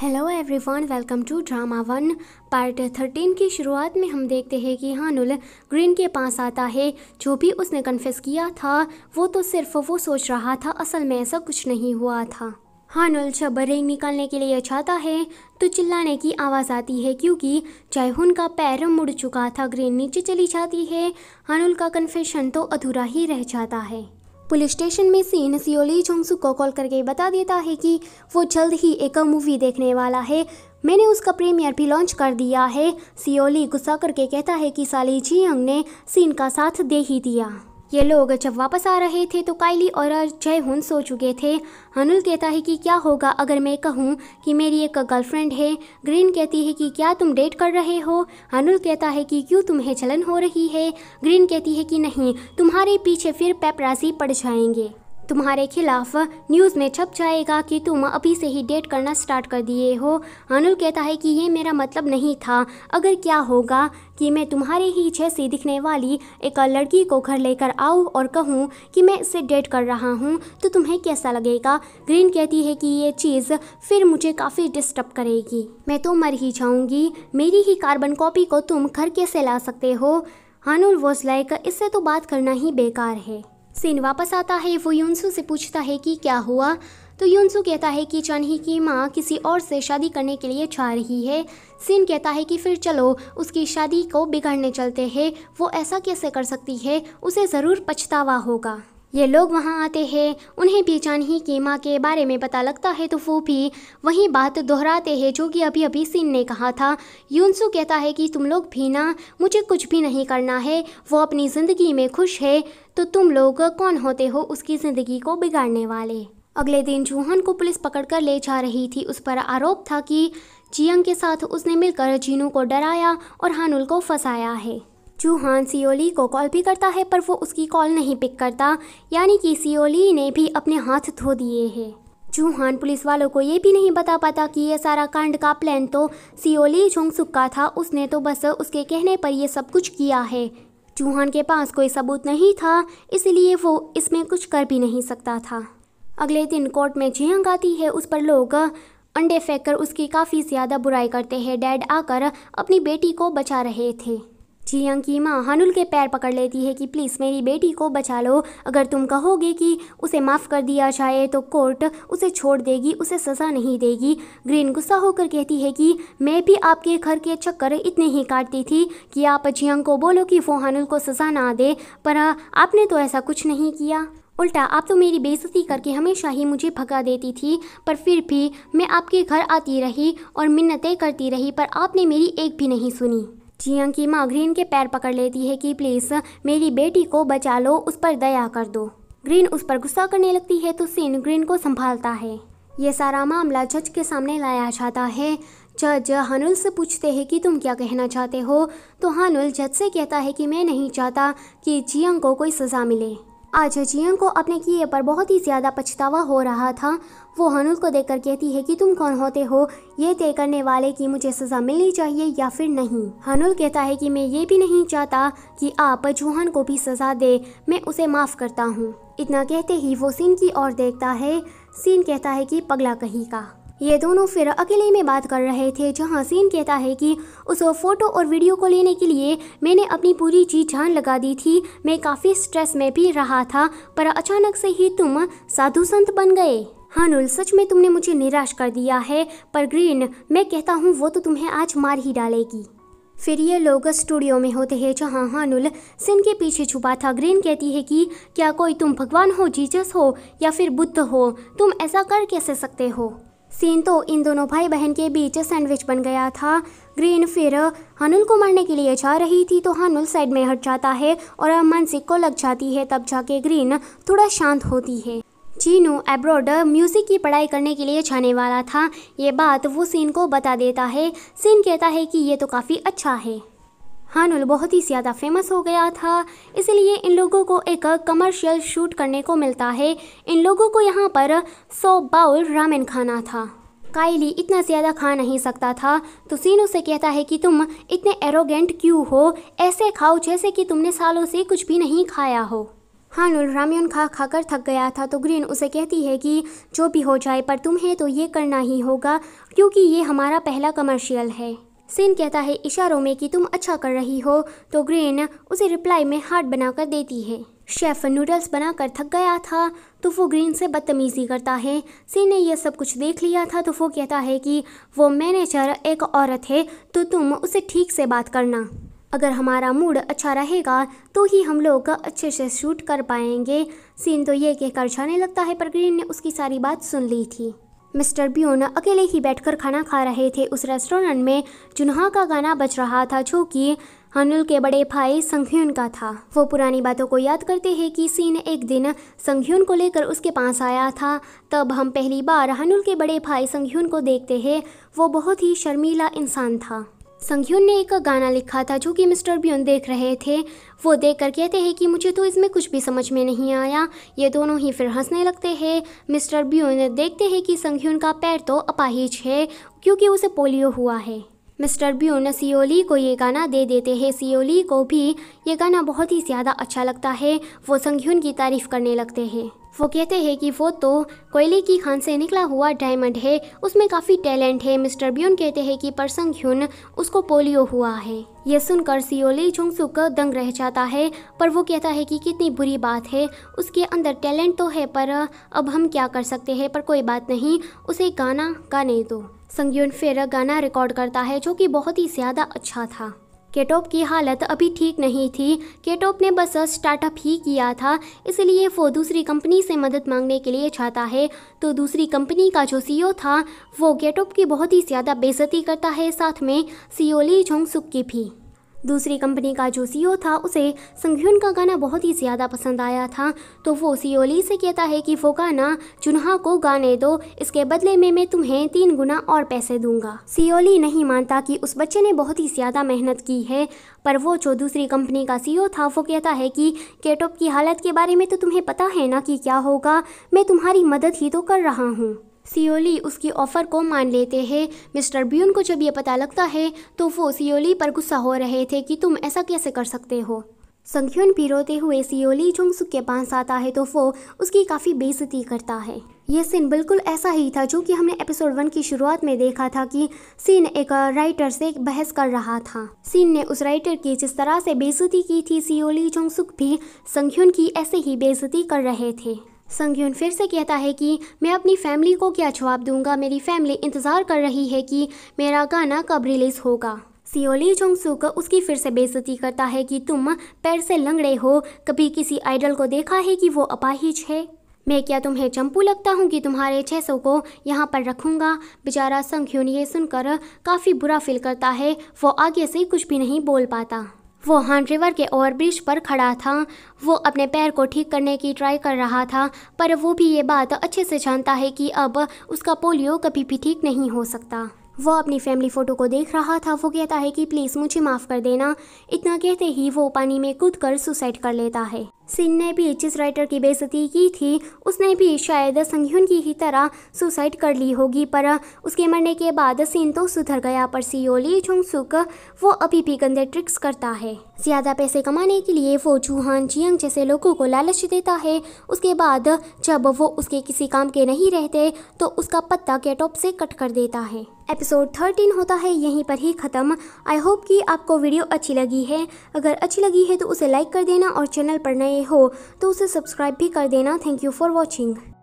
hello everyone welcome to drama one part thirteen की शुरुआत में हम देखते हैं कि हानुल ग्रीन के पास आता है जो भी उसने कन्फेस किया था वो तो सिर्फ वो सोच रहा था असल में ऐसा कुछ नहीं हुआ था हानुल जब रिंग निकालने के लिए चाहता है तो चिल्लाने की आवाज़ आती है क्योंकि जयहुन का पैर मुड़ चुका था ग्रीन नीचे चली जाती है हानुल का कन्फेशन तो अधूरा ही रह जाता है पुलिस स्टेशन में सीन सियोली झोंगसू को कॉल करके बता देता है कि वो जल्द ही एक मूवी देखने वाला है मैंने उसका प्रीमियर भी लॉन्च कर दिया है सियोली गुस्सा करके कहता है कि साली जी अंग ने सीन का साथ दे ही दिया ये लोग जब वापस आ रहे थे तो कायली और जय हुन सो चुके थे हनुल कहता है कि क्या होगा अगर मैं कहूँ कि मेरी एक गर्लफ्रेंड है ग्रीन कहती है कि क्या तुम डेट कर रहे हो हनुल कहता है कि क्यों तुम्हें जलन हो रही है ग्रीन कहती है कि नहीं तुम्हारे पीछे फिर पैपराजी पड़ जाएंगे तुम्हारे खिलाफ न्यूज़ में छप जाएगा कि तुम अभी से ही डेट करना स्टार्ट कर दिए हो अनुल कहता है कि ये मेरा मतलब नहीं था अगर क्या होगा कि मैं तुम्हारे ही जैसी दिखने वाली एक लड़की को घर लेकर आऊँ और कहूँ कि मैं इससे डेट कर रहा हूँ तो तुम्हें कैसा लगेगा ग्रीन कहती है कि ये चीज़ फिर मुझे काफ़ी डिस्टर्ब करेगी मैं तो मर ही जाऊँगी मेरी ही कार्बन कॉपी को तुम घर कैसे ला सकते हो हानुल वॉज लाइक इससे तो बात करना ही बेकार है सिन वापस आता है वो यूनसू से पूछता है कि क्या हुआ तो यूनसू कहता है कि चनही की माँ किसी और से शादी करने के लिए जा रही है सिन कहता है कि फिर चलो उसकी शादी को बिगाड़ने चलते हैं वो ऐसा कैसे कर सकती है उसे ज़रूर पछतावा होगा ये लोग वहाँ आते हैं उन्हें भी जानही की माँ के बारे में पता लगता है तो वो भी वही बात दोहराते हैं जो कि अभी अभी सीन ने कहा था यूनसु कहता है कि तुम लोग भी ना मुझे कुछ भी नहीं करना है वो अपनी ज़िंदगी में खुश है तो तुम लोग कौन होते हो उसकी ज़िंदगी को बिगाड़ने वाले अगले दिन जूहन को पुलिस पकड़कर ले जा रही थी उस पर आरोप था कि जियंग के साथ उसने मिलकर जीनू को डराया और हानुल को फंसाया है चूहान सियोली को कॉल भी करता है पर वो उसकी कॉल नहीं पिक करता यानी कि सियोली ने भी अपने हाथ धो दिए हैं चूहान पुलिस वालों को ये भी नहीं बता पाता कि ये सारा कांड का प्लान तो सियोली झोंगसुक का था उसने तो बस उसके कहने पर यह सब कुछ किया है चूहान के पास कोई सबूत नहीं था इसलिए वो इसमें कुछ कर भी नहीं सकता था अगले दिन कोर्ट में झेंग आती है उस पर लोग अंडे फेंककर उसकी काफ़ी ज़्यादा बुराई करते हैं डैड आकर अपनी बेटी को बचा रहे थे की माँ हानुल के पैर पकड़ लेती है कि प्लीज़ मेरी बेटी को बचा लो अगर तुम कहोगे कि उसे माफ़ कर दिया जाए तो कोर्ट उसे छोड़ देगी उसे सज़ा नहीं देगी ग्रीन गुस्सा होकर कहती है कि मैं भी आपके घर के चक्कर इतने ही काटती थी कि आप चियंग को बोलो कि वो हानुल को सज़ा ना दे पर आपने तो ऐसा कुछ नहीं किया उल्टा आप तो मेरी बेइज्जती करके हमेशा ही मुझे भगा देती थी पर फिर भी मैं आपके घर आती रही और मिन्नतें करती रही पर आपने मेरी एक भी नहीं सुनी जिया की माँ ग्रीन के पैर पकड़ लेती है कि प्लीज़ मेरी बेटी को बचा लो उस पर दया कर दो ग्रीन उस पर गुस्सा करने लगती है तो सीन ग्रीन को संभालता है ये सारा मामला जज के सामने लाया जाता है जज हानुल से पूछते हैं कि तुम क्या कहना चाहते हो तो हानुल जज से कहता है कि मैं नहीं चाहता कि जियांग को कोई सज़ा मिले आज जियन को अपने किए पर बहुत ही ज़्यादा पछतावा हो रहा था वो हनुल को देखकर कहती है कि तुम कौन होते हो ये तय करने वाले कि मुझे सज़ा मिलनी चाहिए या फिर नहीं हनुल कहता है कि मैं ये भी नहीं चाहता कि आप जूहन को भी सज़ा दे मैं उसे माफ़ करता हूँ इतना कहते ही वो सिंह की ओर देखता है सीन कहता है कि पगला कहीं का ये दोनों फिर अकेले में बात कर रहे थे जहाँ सीन कहता है कि उस फोटो और वीडियो को लेने के लिए मैंने अपनी पूरी जी जान लगा दी थी मैं काफ़ी स्ट्रेस में भी रहा था पर अचानक से ही तुम साधु संत बन गए हानुल सच में तुमने मुझे निराश कर दिया है पर ग्रीन मैं कहता हूँ वो तो तुम्हें आज मार ही डालेगी फिर ये लोग स्टूडियो में होते हैं जहाँ हानुल सिन के पीछे छुपा था ग्रीन कहती है कि क्या कोई तुम भगवान हो जीजस हो या फिर बुद्ध हो तुम ऐसा कर कैसे सकते हो सीन तो इन दोनों भाई बहन के बीच सैंडविच बन गया था ग्रीन फिर हनुल को मारने के लिए जा रही थी तो हनुल साइड में हट जाता है और मानसिक को लग जाती है तब जाके ग्रीन थोड़ा शांत होती है चीनू एब्रॉड म्यूज़िक की पढ़ाई करने के लिए जाने वाला था ये बात वो सीन को बता देता है सीन कहता है कि ये तो काफ़ी अच्छा है हानुल बहुत ही ज़्यादा फेमस हो गया था इसलिए इन लोगों को एक कमर्शियल शूट करने को मिलता है इन लोगों को यहाँ पर सौ बाउल रामेन खाना था काइली इतना ज़्यादा खा नहीं सकता था तो सीन उसे कहता है कि तुम इतने एरोगेंट क्यों हो ऐसे खाओ जैसे कि तुमने सालों से कुछ भी नहीं खाया हो हानुल राम्यून खा खाकर थक गया था तो ग्रीन उसे कहती है कि जो भी हो जाए पर तुम्हें तो ये करना ही होगा क्योंकि ये हमारा पहला कमर्शियल है सीन कहता है इशारों में कि तुम अच्छा कर रही हो तो ग्रेन उसे रिप्लाई में हार्ट बनाकर देती है शेफ नूडल्स बनाकर थक गया था तो वो ग्रीन से बदतमीज़ी करता है सीन ने यह सब कुछ देख लिया था तो वो कहता है कि वो मैनेजर एक औरत है तो तुम उसे ठीक से बात करना अगर हमारा मूड अच्छा रहेगा तो ही हम लोग अच्छे से शूट कर पाएंगे सीन तो ये कहकर जाने लगता है पर ग्रीन ने उसकी सारी बात सुन ली थी मिस्टर ब्यून अकेले ही बैठकर खाना खा रहे थे उस रेस्टोरेंट में चुनहा का गाना बज रहा था जो कि हनुल के बड़े भाई संघ्यून का था वो पुरानी बातों को याद करते हैं कि सीन एक दिन संघ्यून को लेकर उसके पास आया था तब हम पहली बार हनुल के बड़े भाई संघ्यून को देखते हैं वो बहुत ही शर्मीला इंसान था संघयून ने एक गाना लिखा था जो कि मिस्टर ब्यून देख रहे थे वो देख कर कहते हैं कि मुझे तो इसमें कुछ भी समझ में नहीं आया ये दोनों ही फिर हंसने लगते हैं मिस्टर ब्यून देखते हैं कि संघयून का पैर तो अपाहिज है क्योंकि उसे पोलियो हुआ है मिस्टर ब्यून सियोली को ये गाना दे देते हैं सियोली को भी ये गाना बहुत ही ज़्यादा अच्छा लगता है वो संघ्यून की तारीफ़ करने लगते हैं वो कहते हैं कि वो तो कोयले की खान से निकला हुआ डायमंड है उसमें काफ़ी टैलेंट है मिस्टर ब्यून कहते हैं कि परसंग ह्यून उसको पोलियो हुआ है यह सुनकर सियोली चुंगसुक दंग रह जाता है पर वो कहता है कि कितनी बुरी बात है उसके अंदर टैलेंट तो है पर अब हम क्या कर सकते हैं पर कोई बात नहीं उसे गाना गाने दो संगयून फेरा गाना रिकॉर्ड करता है जो कि बहुत ही ज़्यादा अच्छा था केटोप की हालत अभी ठीक नहीं थी केटोप ने बस स्टार्टअप ही किया था इसलिए वो दूसरी कंपनी से मदद मांगने के लिए चाहता है तो दूसरी कंपनी का जो सीईओ था वो केटोप की बहुत ही ज़्यादा बेजती करता है साथ में सीओली ली सुक की भी दूसरी कंपनी का जो सीईओ e था उसे संघ्यून का गाना बहुत ही ज़्यादा पसंद आया था तो वो सीओली e से कहता है कि वो गाना चुन्हा को गाने दो इसके बदले में मैं तुम्हें तीन गुना और पैसे दूंगा सीओली e नहीं मानता कि उस बच्चे ने बहुत ही ज़्यादा मेहनत की है पर वो जो दूसरी कंपनी का सीईओ था वो कहता है कि केटॉप की हालत के बारे में तो तुम्हें पता है ना कि क्या होगा मैं तुम्हारी मदद ही तो कर रहा हूँ सियोली उसकी ऑफ़र को मान लेते हैं मिस्टर ब्यून को जब यह पता लगता है तो वो सियोली पर गुस्सा हो रहे थे कि तुम ऐसा कैसे कर सकते हो संख्यून भी रोते हुए सियोली जोंगसुक के पास आता है तो वो उसकी काफ़ी बेइज्जती करता है यह सीन बिल्कुल ऐसा ही था जो कि हमने एपिसोड वन की शुरुआत में देखा था कि सीन एक राइटर से बहस कर रहा था सीन ने उस राइटर की जिस तरह से बेइज्जती की थी सियोली जोंगसुक भी संख्यून की ऐसे ही बेइज्जती कर रहे थे संगयून फिर से कहता है कि मैं अपनी फैमिली को क्या जवाब दूंगा मेरी फैमिली इंतज़ार कर रही है कि मेरा गाना कब रिलीज़ होगा सियोली सुक उसकी फिर से बेइज्जती करता है कि तुम पैर से लंगड़े हो कभी किसी आइडल को देखा है कि वो अपाहिज है मैं क्या तुम्हें चंपू लगता हूँ कि तुम्हारे सौ को यहाँ पर रखूँगा बेचारा संघ्यून ये सुनकर काफ़ी बुरा फील करता है वो आगे से कुछ भी नहीं बोल पाता वो हान रिवर के ओवरब्रिज पर खड़ा था वो अपने पैर को ठीक करने की ट्राई कर रहा था पर वो भी ये बात अच्छे से जानता है कि अब उसका पोलियो कभी भी ठीक नहीं हो सकता वह अपनी फैमिली फ़ोटो को देख रहा था वो कहता है कि प्लीज़ मुझे माफ़ कर देना इतना कहते ही वो पानी में कूद कर सुसाइड कर लेता है सिंह ने भी जिस राइटर की बेजती की थी उसने भी शायद संघ्यून की ही तरह सुसाइड कर ली होगी पर उसके मरने के बाद सिंह तो सुधर गया पर सीओली जोंगसुक वो अभी भी गंदे ट्रिक्स करता है ज़्यादा पैसे कमाने के लिए वो चूहान चियंग जैसे लोगों को लालच देता है उसके बाद जब वो उसके किसी काम के नहीं रहते तो उसका पत्ता कैटॉप से कट कर देता है एपिसोड थर्टीन होता है यहीं पर ही ख़त्म आई होप कि आपको वीडियो अच्छी लगी है अगर अच्छी लगी है तो उसे लाइक कर देना और चैनल पर नए हो तो उसे सब्सक्राइब भी कर देना थैंक यू फॉर वॉचिंग